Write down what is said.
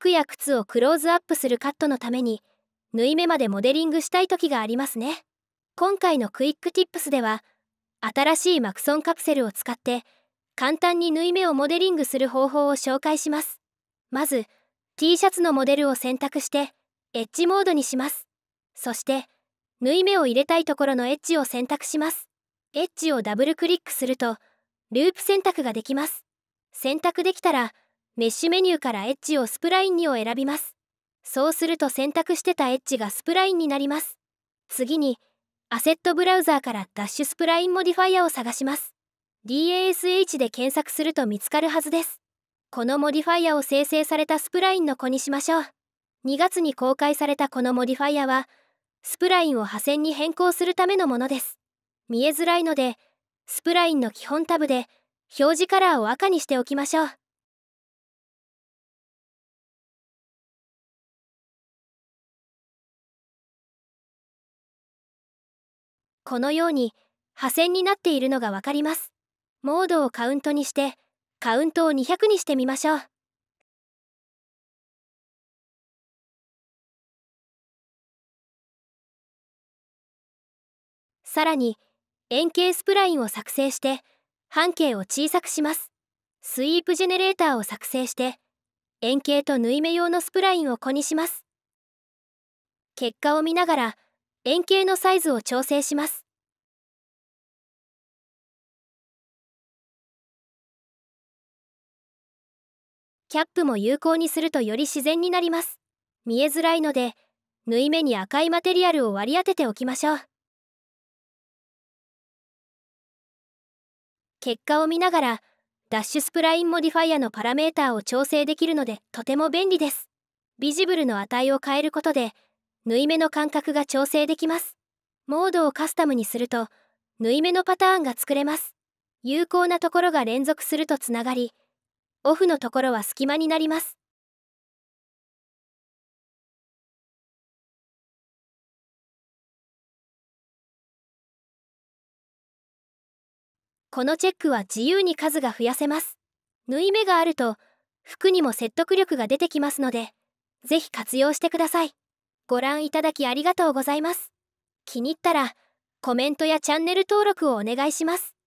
服や靴をクローズアップするカットのために縫い目までモデリングしたい時がありますね今回のクイックティップスでは新しいマクソンカプセルを使って簡単に縫い目をモデリングする方法を紹介しますまず T シャツのモデルを選択してエッジモードにしますそして縫い目を入れたいところのエッジを選択しますエッジをダブルクリックするとループ選択ができます選択できたらメッシュメニューからエッジをスプライン2を選びますそうすると選択してたエッジがスプラインになります次にアセットブラウザーからダッシュスプラインモディファイアを探します DASH で検索すると見つかるはずですこのモディファイアを生成されたスプラインの子にしましょう2月に公開されたこのモディファイアはスプラインを破線に変更するためのものです見えづらいのでスプラインの基本タブで表示カラーを赤にしておきましょうこのように破線になっているのがわかります。モードをカウントにしてカウントを200にしてみましょう。さらに円形スプラインを作成して半径を小さくします。スイープジェネレーターを作成して円形と縫い目用のスプラインを子にします。結果を見ながら円形のサイズを調整しますキャップも有効にするとより自然になります見えづらいので縫い目に赤いマテリアルを割り当てておきましょう結果を見ながらダッシュスプラインモディファイアのパラメーターを調整できるのでとても便利ですビジブルの値を変えることで縫い目の間隔が調整できます。モードをカスタムにすると、縫い目のパターンが作れます。有効なところが連続するとつながり、オフのところは隙間になります。このチェックは自由に数が増やせます。縫い目があると、服にも説得力が出てきますので、是非活用してください。ご覧いただきありがとうございます。気に入ったらコメントやチャンネル登録をお願いします。